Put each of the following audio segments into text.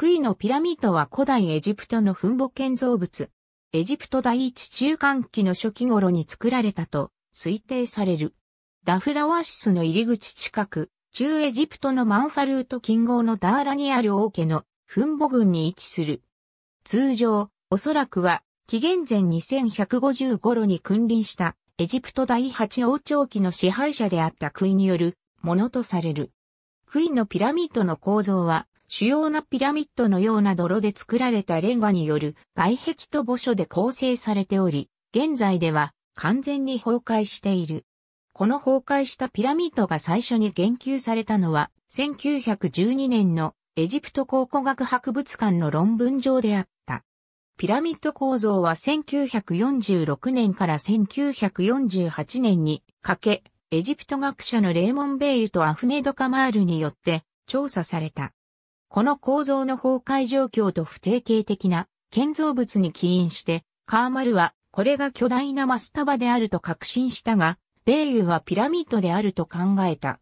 クイのピラミッドは古代エジプトの墳墓建造物。エジプト第一中間期の初期頃に作られたと推定される。ダフラワシスの入り口近く、中エジプトのマンファルート近郊のダーラにある王家の墳墓群に位置する。通常、おそらくは、紀元前2150頃に君臨したエジプト第八王朝期の支配者であったクイによるものとされる。クイのピラミッドの構造は主要なピラミッドのような泥で作られたレンガによる外壁と墓所で構成されており、現在では完全に崩壊している。この崩壊したピラミッドが最初に言及されたのは、1912年のエジプト考古学博物館の論文上であった。ピラミッド構造は1946年から1948年にかけ、エジプト学者のレーモン・ベイユとアフメド・カマールによって調査された。この構造の崩壊状況と不定形的な建造物に起因して、カーマルはこれが巨大なマスタバであると確信したが、米油はピラミッドであると考えた。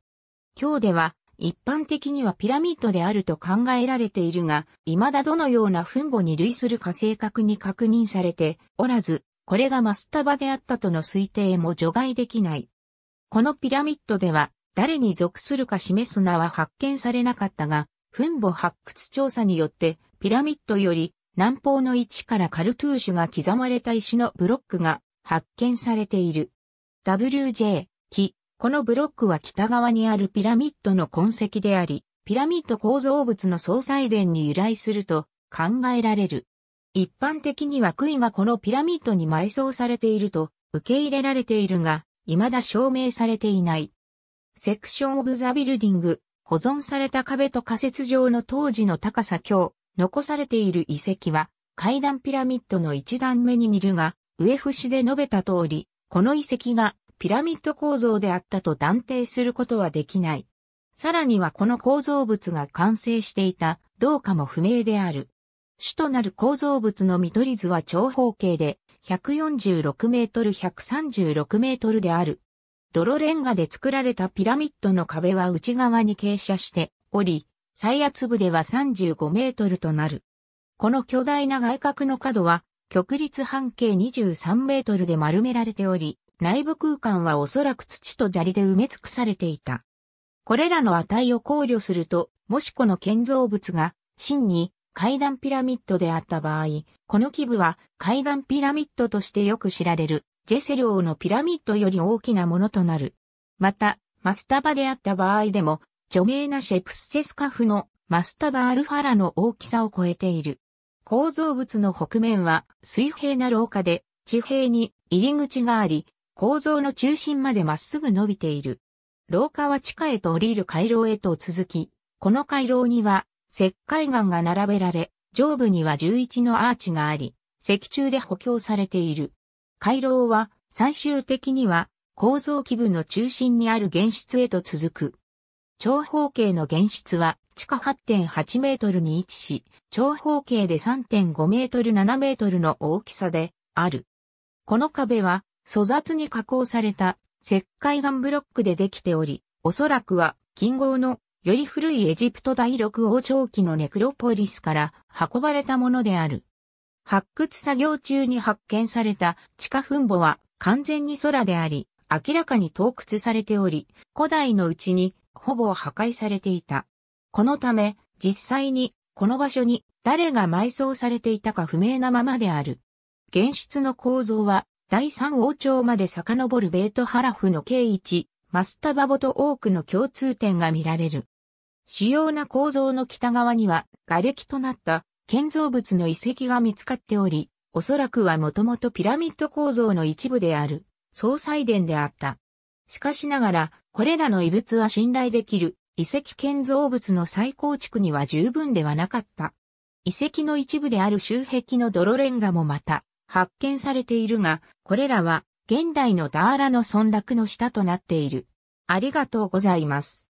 今日では一般的にはピラミッドであると考えられているが、未だどのような墳墓に類するか正確に確認されておらず、これがマスタバであったとの推定も除外できない。このピラミッドでは誰に属するか示す名は発見されなかったが、墳墓発掘調査によって、ピラミッドより南方の位置からカルトゥーシュが刻まれた石のブロックが発見されている。WJ、木、このブロックは北側にあるピラミッドの痕跡であり、ピラミッド構造物の総裁殿に由来すると考えられる。一般的には杭がこのピラミッドに埋葬されていると受け入れられているが、未だ証明されていない。セクション・オブ・ザ・ビルディング、保存された壁と仮設上の当時の高さ今日、残されている遺跡は、階段ピラミッドの一段目に似るが、上節で述べた通り、この遺跡がピラミッド構造であったと断定することはできない。さらにはこの構造物が完成していた、どうかも不明である。主となる構造物の見取り図は長方形で、146メートル136メートルである。泥レンガで作られたピラミッドの壁は内側に傾斜しており、最圧部では35メートルとなる。この巨大な外角の角は、極率半径23メートルで丸められており、内部空間はおそらく土と砂利で埋め尽くされていた。これらの値を考慮すると、もしこの建造物が、真に階段ピラミッドであった場合、この基部は階段ピラミッドとしてよく知られるジェセル王のピラミッドより大きなものとなる。また、マスタバであった場合でも、著名なシェプスセスカフのマスタバアルファラの大きさを超えている。構造物の北面は水平な廊下で、地平に入り口があり、構造の中心までまっすぐ伸びている。廊下は地下へと降りる回廊へと続き、この回廊には石灰岩が並べられ、上部には11のアーチがあり、石柱で補強されている。回廊は最終的には構造基部の中心にある原室へと続く。長方形の原室は地下8.8メートルに位置し、長方形で3.5メートル7メートルの大きさである。この壁は粗雑に加工された石灰岩ブロックでできており、おそらくは近郷のより古いエジプト第六王朝期のネクロポリスから運ばれたものである。発掘作業中に発見された地下墳墓は完全に空であり、明らかに盗掘されており、古代のうちにほぼ破壊されていた。このため、実際にこの場所に誰が埋葬されていたか不明なままである。現出の構造は、第三王朝まで遡るベートハラフの経一、マスタバボと多くの共通点が見られる。主要な構造の北側には、瓦礫となった建造物の遺跡が見つかっており、おそらくはもともとピラミッド構造の一部である、総祭殿であった。しかしながら、これらの遺物は信頼できる遺跡建造物の再構築には十分ではなかった。遺跡の一部である周壁の泥レンガもまた発見されているが、これらは現代のダーラの村落の下となっている。ありがとうございます。